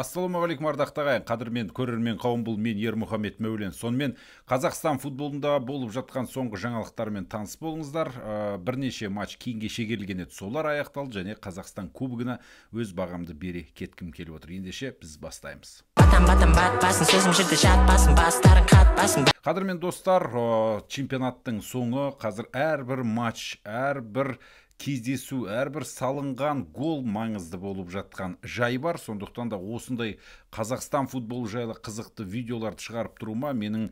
ассалаумағалейкум ардақты ағайын қадірмен көрермен қауым бұл мен ермұхаммед мәулен сонымен қазақстан футболында болып жатқан соңғы жаңалықтармен таныс болыңыздар ә, бірнеше матч кейінге шегерілген еді солар аяқталды және қазақстан кубогына өз бағамды бере кеткім келіп отыр ендеше біз бастаймыз батам қадірмен достар чемпионаттың соңы қазір әрбір матч әрбір кездесу әрбір салынған гол маңызды болып жатқан жай бар сондықтан да осындай қазақстан футболы жайлы қызықты видеоларды шығарып тұруыма менің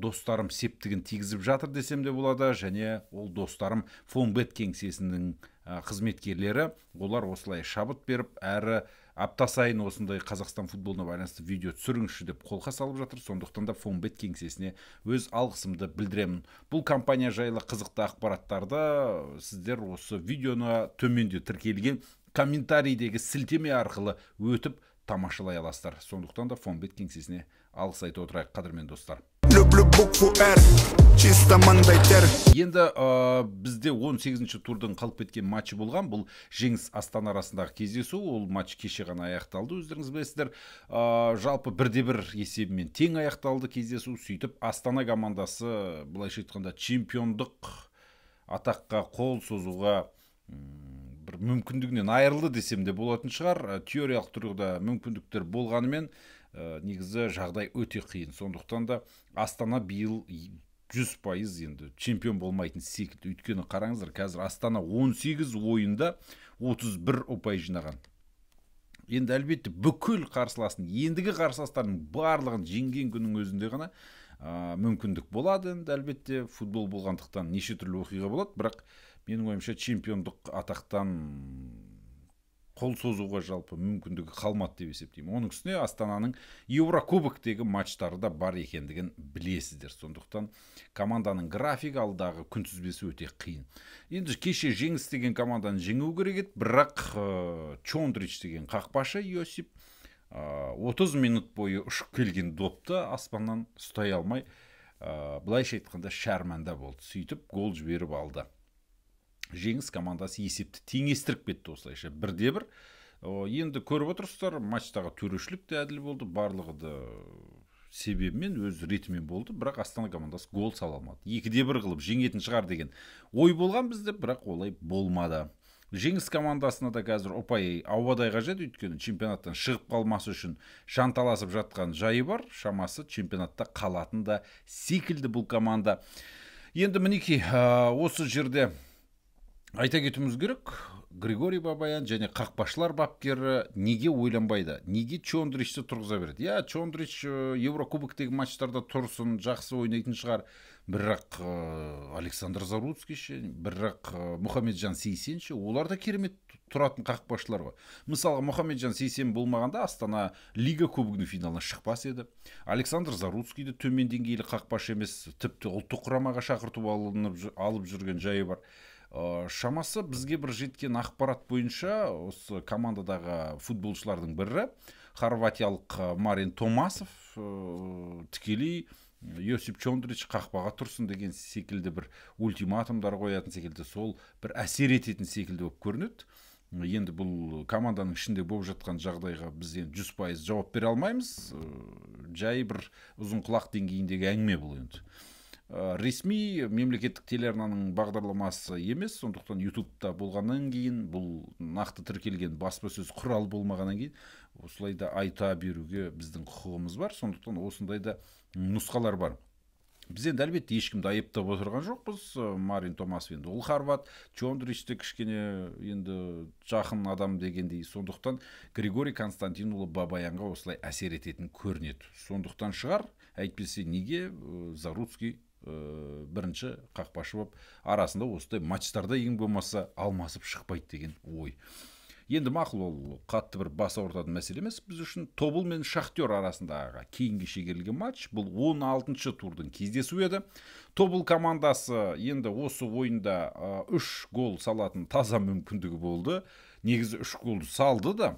достарым септігін тигізіп жатыр десем де болады және ол достарым фонбет кеңсесінің қызметкерлері олар осылай шабыт беріп әрі апта сайын осындай қазақстан футболына байланысты видео түсіріңізші деп қолқа салып жатыр сондықтан да фонбет кеңсесіне өз алғысымды білдіремін бұл компания жайлы қызықты ақпараттарды сіздер осы видеоны төменде тіркелген комментарийдегі сілтеме арқылы өтіп тамашалай аласыздар сондықтан да фонбет кеңсесіне алғыс айтып отырайық қадірмен достар түрлі букву әр чисто енді ә, бізде 18 сегізінші турдың қалып кеткен матчы болған бұл жеңіс астана арасындағы кездесу ол матч кеше ғана аяқталды өздеріңіз білесіздер ә, жалпы бірде бір есебімен тең аяқталды кездесу сөйтіп астана командасы былайша айтқанда чемпиондық атаққа қол созуға бір мүмкіндігінен айырылды десем де болатын шығар теориялық тұрғыда мүмкіндіктер болғанымен ә, негізі жағдай өте қиын сондықтан да астана биыл жүз пайыз енді чемпион болмайтын секілді өйткені қараңыздар қазір астана 18 ойында 31 ұпай жинаған енді әлбетте бүкіл қарсыласын ендігі қарсыластардың барлығын жеңген күннің өзінде ғана мүмкіндік болады енді әлбетте футбол болғандықтан неше түрлі оқиға болады бірақ менің ойымша чемпиондық атақтан қол созуға жалпы мүмкіндігі қалмады деп есептеймін оның үстіне астананың еурокубоктегі матчтары да бар екендігін білесіздер сондықтан команданың графигі алдағы күнтізбесі өте қиын енді кеше жеңіс деген команданы жеңу керек еді бірақ ә, чондрич деген қақпашы иосип э, отыз минут бойы ұшып келген допты аспаннан ұстай алмай ә, былайша айтқанда шәрманда болды сөйтіп гол жіберіп алды жеңіс командасы есепті теңестіріп кетті осылайша бірде бір енді көріп отырсыздар матчтағы төрешілік те әділ болды барлығы да себебімен өз ретімен болды бірақ астана командасы гол сала алмады екіде бір қылып жеңетін шығар деген ой болған бізде бірақ олай болмады жеңіс командасына да қазір ұпай ауадай қажет өйткені чемпионаттан шығып қалмасы үшін жанталасып жатқан жайы бар шамасы чемпионатта қалатын да секілді бұл команда енді мінекей осы жерде айта кетуіміз керек григорий бабаян және қақпашылар бапкері неге ойланбайды неге чондричті тұрғыза береді иә чондрич э, еурокубоктегі матчтарда тұрсын жақсы ойнайтын шығар бірақ э, александр заруцкий ше бірақ э, мұхамеджан сейсен ше олар да керемет тұратын қақпашылар ғой мысалға мұхамеджан сейсен болмағанда астана лига кубогының финалына шықпас еді александр заруцкий де төмен деңгейлі қақпашы емес тіпті ұлттық құрамаға шақырту алынып, алып жүрген жайы бар ә, шамасы бізге бір жеткен ақпарат бойынша осы командадағы футболшылардың бірі хорватиялық э, марин томасов ә, тікелей йосип чондрич қақпаға тұрсын деген секілді бір ультиматумдар қоятын секілді сол бір әсер ететін секілді болып көрінеді енді бұл команданың ішінде болып жатқан жағдайға біз енді жүз пайыз жауап бере алмаймыз жай бір ұзын құлақ деңгейіндегі әңгіме бұл енді Э, ресми мемлекеттік телеарнаның бағдарламасы емес сондықтан ютубта болғаннан кейін бұл нақты тіркелген баспасөз құрал болмағаннан кейін осылай да айта беруге біздің құқығымыз бар сондықтан осындай да нұсқалар бар біз енді әлбетте ешкімді айыптап отырған жоқпыз э, марин томасов енді ол хорват чондрич те кішкене енді жақын адам дегендей сондықтан григорий константинұлы бабаянға осылай әсер ететін көрінеді сондықтан шығар әйтпесе неге э, заруцкий ә, бірінші қақпашы болып арасында осындай матчтарда ең болмаса алмасып шықпайды деген ой енді мақұл ол қатты бір бас ауыртатын мәселе емес біз үшін тобыл мен шахтер арасындағы кейінге шегерілген матч бұл 16 алтыншы турдың кездесуі еді тобыл командасы енді осы ойында э, үш гол салатын таза мүмкіндігі болды негізі үш голды салды да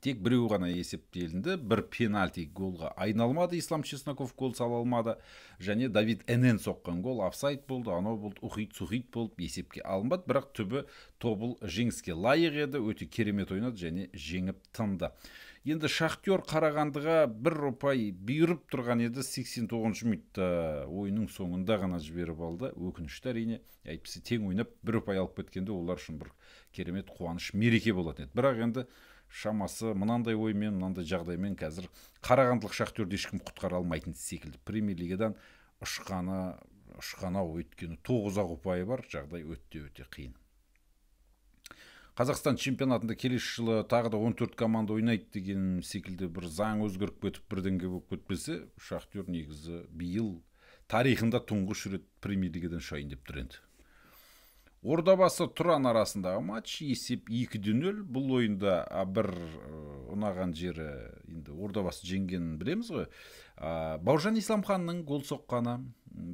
тек біреу ғана есептелінді бір пенальти голға айналмады ислам чесноков гол сала алмады және давид энен соққан гол офсайд болды анау болды ухит сухит болып есепке алынбады бірақ түбі тобыл жеңіске лайық еді өте керемет ойнады және жеңіп тынды енді шахтер қарағандыға бір ұпай бұйырып тұрған еді 89 тоғызыншы минутта э, ойынның соңында ғана жіберіп алды өкінішті әрине әйтпесе тең ойнап бір ұпай алып кеткенде олар үшін бір керемет қуаныш мереке болатын еді бірақ енді шамасы мынандай оймен мынандай жағдаймен қазір қарағандылық шахтерді ешкім құтқара алмайтын секілді премьер лигадан ұшқаны ұшқан ау өйткені тоғыз ақ ұпайы бар жағдай өте өте қиын қазақстан чемпионатында келесі жылы тағы да 14 команда ойнайды деген секілді бір заң өзгеріп кетіп бірдеңе болып кетпесе шахтер негізі биыл тарихында тұңғыш рет премьер лигадан шығайын деп тұр енді ордабасы тұран арасындағы матч есеп екі де нөл бұл ойында бір э, ұнаған жері енді ордабасы жеңгенін білеміз ғой ә, бауыржан исламханның гол соққаны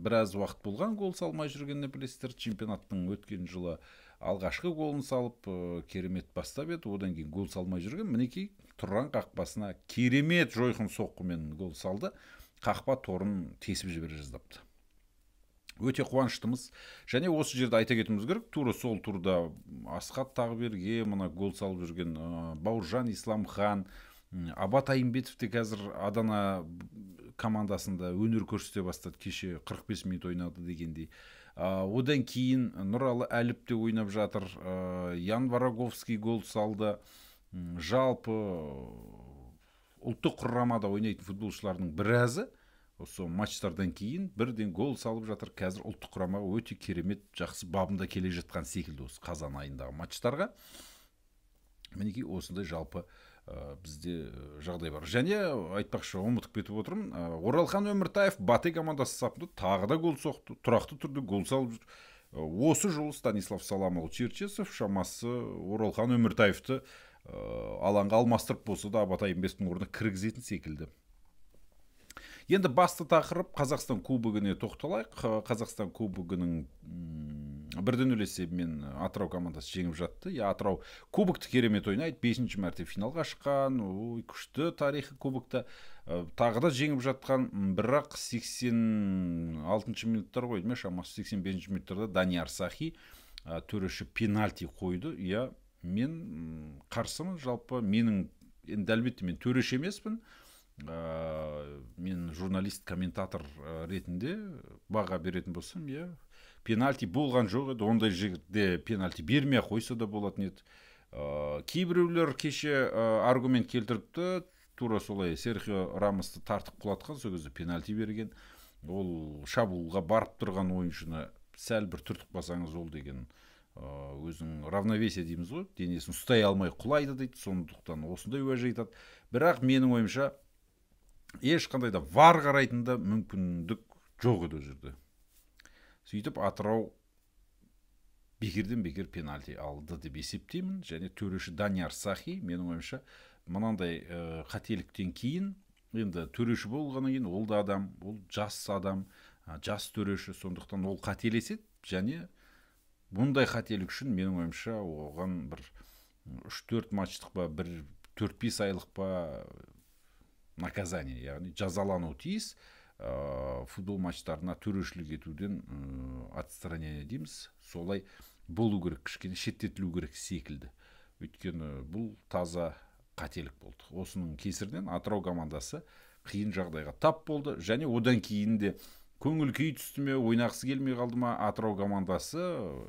біраз уақыт болған гол салмай жүргеніне білесіздер чемпионаттың өткен жылы алғашқы голын салып э, керемет бастап еді одан кейін гол салмай жүрген мінекей тұран қақпасына керемет жойқын соққымен гол салды қақпа торын тесіп жібере жаздапты өте қуаныштымыз және осы жерде айта кетуіміз керек тура сол турда асхат тағыберген мына гол салып жүрген ә, бауыржан исламхан абат айымбетов те қазір адана командасында өнер көрсете бастады кеше 45 минут ойнады дегендей ә, одан кейін нұралы әліп те ойнап жатыр ян вороговский гол салды жалпы ұлттық құрамада ойнайтын футболшылардың біразы Осы матчтардан кейін бірден гол салып жатыр қазір ұлттық құрамаға өте керемет жақсы бабында келе жатқан секілді осы қазан айындағы матчтарға мінекей осындай жалпы бізде жағдай бар және айтпақшы ұмытып кетіп отырмын оралхан өміртаев баты командасы сапында тағы да гол соқты тұрақты түрде гол салып жүр осы жолы станислав саламұлы черчесов шамасы оралхан өміртаевты ә, алаңға алмастырып болса да абатай бестің орнына кіргізетін секілді енді басты тақырып қазақстан кубогіне тоқталайық қазақстан кубогінің бірден мен атырау командасы жеңіп жатты иә атырау кубокты керемет ойнайды бесінші мәрте финалға шыққан ой күшті тарихы кубокта э, тағы да жеңіп жатқан бірақ 86 алтыншы минуттар ғой дейме шамасы сексен бесінші минуттарда данияр сахи э, төреші пенальти қойды иә мен қарсымын жалпы менің енді әлбетте мен төреші емеспін ә, мен журналист комментатор э, ретінде баға беретін болсам иә пенальти болған жоқ еді ондай жерде пенальти бермей ақ қойса да болатын еді ә, кейбіреулер кеше аргумент келтіріпті тура солай серхио рамосты тартып құлатқан сол кезде пенальти берген ол шабуылға барып тұрған ойыншыны сәл бір түртіп қалсаңыз ол деген өзің равновесие дейміз ғой денесін ұстай алмай құлайды дейді сондықтан осындай уәж айтады бірақ менің ойымша ешқандай да вар қарайтын да мүмкіндік жоқ еді ол жерде сөйтіп атырау бекерден бекер пенальти алды деп есептеймін және төреші данияр сахи менің ойымша мынандай э, қателіктен кейін енді төреші болғаннан кейін ол да адам ол жас адам ә, жас төреші сондықтан ол қателеседі және бұндай қателік үшін менің ойымша оған бір үш төрт матчтық па бір төрт бес айлық па наказание яғни жазалану тиіс ә, футбол матчтарына төрешілік етуден ә, отстранение дейміз солай болу керек кішкене шеттетілу керек секілді өйткені бұл таза қателік болды осының кесірінен атырау командасы қиын жағдайға тап болды және одан кейін де көңіл күй түсті ме ойнағысы келмей қалды ма атырау командасы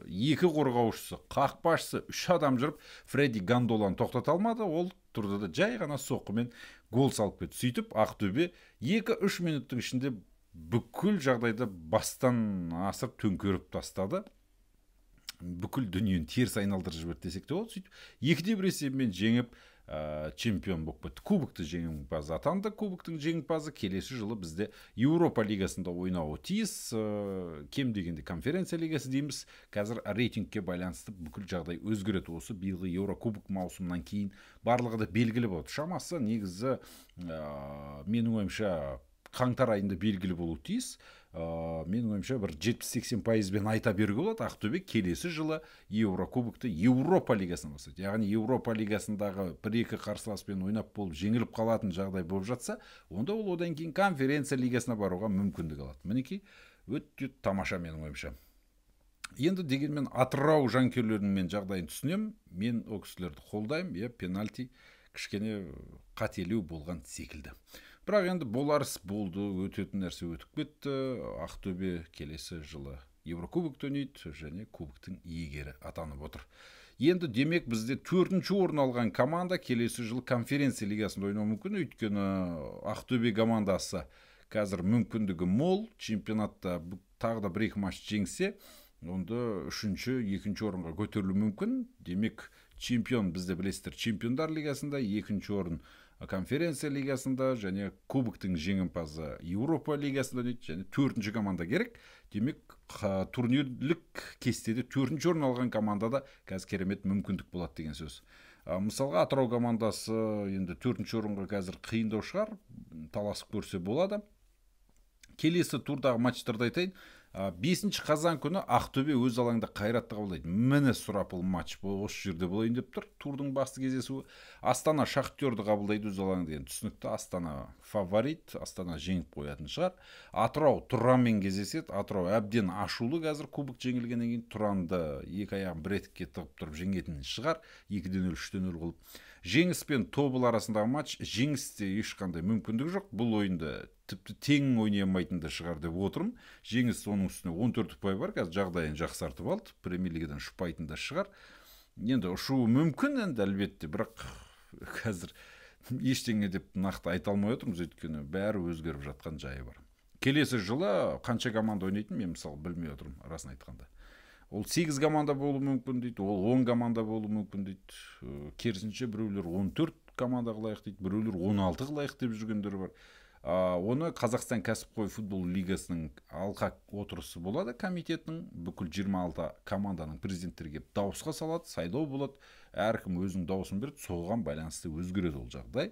екі қорғаушысы қақпашысы үш адам жүріп фредди гандоланы тоқтата алмады ол тұрды да жай ғана соққымен гол салып кетті сөйтіп ақтөбе екі үш минуттың ішінде бүкіл жағдайды бастан асырып төңкеріп тастады бүкіл дүниені теріс айналдырып жіберді десек те болады сөйтіп екі де бір есебімен жеңіп ә, чемпион болып кетті кубокты жеңімпазы атанды кубоктың жеңімпазы келесі жылы бізде еуропа лигасында ойнауы тиіс ә, кем дегенде конференция лигасы дейміз қазір рейтингке байланысты бүкіл жағдай өзгереді осы биылғы еурокубок маусымынан кейін барлығы да белгілі болады шамасы негізі ә, менің ойымша қаңтар айында белгілі болуы тиіс ә, менің ойымша бір жетпіс сексен пайызбен айта беруге болады ақтөбе келесі жылы еурокубокты еуропа лигасынан бастайды яғни еуропа лигасындағы бір екі қарсыласпен ойнап болып жеңіліп қалатын жағдай болып жатса онда ол одан кейін конференция лигасына баруға мүмкіндік алады мінекей өте тамаша менің ойымша енді дегенмен атырау жанкүйерлерінің мен жағдайын түсінемін мен ол кісілерді қолдаймын иә пенальти кішкене қателеу болған секілді бірақ енді болар іс болды өтетін нәрсе өтіп кетті ақтөбе келесі жылы еврокубокты ойнайды және кубоктың иегері атанып отыр енді демек бізде төртінші орын алған команда келесі жылы конференция лигасында ойнауы мүмкін өйткені ақтөбе командасы қазір мүмкіндігі мол чемпионатта тағы да бір екі матч жеңсе онда үшінші екінші орынға көтерілуі мүмкін демек чемпион бізде білесіздер чемпиондар лигасында екінші орын конференция лигасында және кубоктың жеңімпазы еуропа лигасында ойнайды және төртінші команда керек демек турнирлік кестеде төртінші орын алған командада қазір керемет мүмкіндік болады деген сөз мысалға атырау командасы енді төртінші орынға қазір қиындау шығар таласып көрсе болады келесі турдағы матчтарды айтайын бесінші қазан күні ақтөбе өз алаңында қайратты қабылдайды міне сұрапыл матч осы жерде болайын деп тұр турдың басты кездесуі астана шахтерді қабылдайды өз алаңында енді түсінікті астана фаворит астана жеңіп қоятын шығар атырау тұранмен кездеседі атырау әбден ашулы қазір кубок жеңілгеннен кейін тұранды екі аяғын бір етікке тығып тұрып жеңетін шығар екі де нөл үш те нөл қылып жеңіс пен тобыл арасындағы матч жеңісте ешқандай мүмкіндік жоқ бұл ойынды тіпті тең ойнай алмайтын да шығар деп отырмын жеңіс оның үстіне 14 ұпай бар қазір жағдайын жақсартып алды премьер лигадан ұшпайтын да шығар енді ұшуы мүмкін енді әлбетте бірақ қазір ештеңе деп нақты айта алмай отырмыз өйткені бәрі өзгеріп жатқан жайы бар келесі жылы қанша команда ойнайтынын мен мысалы білмей отырмын расын айтқанда ол сегіз команда болуы мүмкін дейді ол он команда болуы мүмкін дейді керісінше біреулер он төрт команда қылайық дейді біреулер он алты қылайық деп жүргендер бар оны қазақстан кәсіпқой футбол лигасының алқа отырысы болады комитетінің бүкіл 26 команданың президенттері келіп дауысқа салады сайлау болады әркім өзінің дауысын береді соған байланысты өзгереді ол жағдай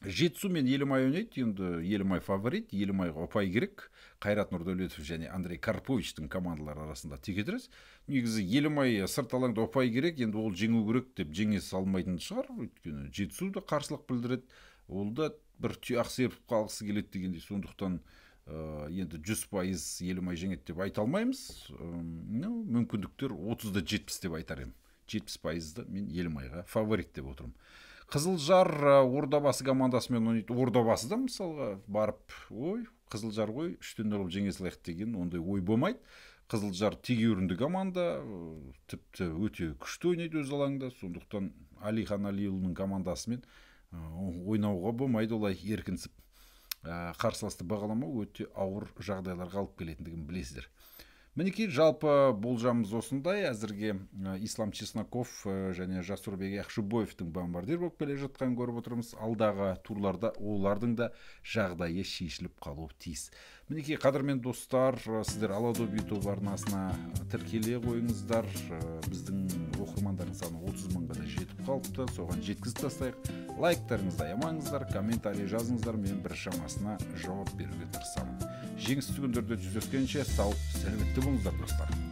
жетісу мен елімай ойнайды енді елімай фаворит елімайға ұпай керек қайрат нұрдәулетов және андрей карповичтің командалары арасында текетірес негізі елімай сырт алаңда ұпай керек енді ол жеңу керек деп жеңе салмайтын шығар өйткені жетісу да қарсылық білдіреді ол да бір тұяқ серпіп қалғысы келеді дегендей сондықтан э, енді жүз пайыз елімай жеңеді деп айта алмаймыз ну мүмкіндіктер отыз жетпіс деп айтар едім жетпіс пайызды мен елімайға фаворит деп отырмын қызылжар э, ордабасы командасымен ойнайды да мысалға барып ой қызылжар ғой үштен нөл жеңе салайық деген ондай ой болмайды қызылжар тегеурінді команда э, тіпті өте күшті ойнайды өз алаңында сондықтан әлихан әлиұлының командасымен ойнауға болмайды олай еркінсіп ә, қарсыласты бағаламау өте ауыр жағдайларға алып келетіндігін білесіздер мінекей жалпы болжамымыз осындай әзірге ислам чесноков және жасурбек яқшыбоевтың бомбардир болып келе жатқанын көріп отырмыз алдағы турларда олардың да жағдайы шешіліп қалуы тиіс мінекей қадірмен достар сіздер аладөб ютуб арнасына тіркеле қойыңыздар біздің оқырмандардың саны отыз мыңға да жетіп қалыпты соған жеткізіп тастайық лайктарыңызды аямаңыздар комментарий жазыңыздар мен бір жауап беруге тырысамын жеңіс күндерде жүздескенше сау сәлеметті болыңыздар достар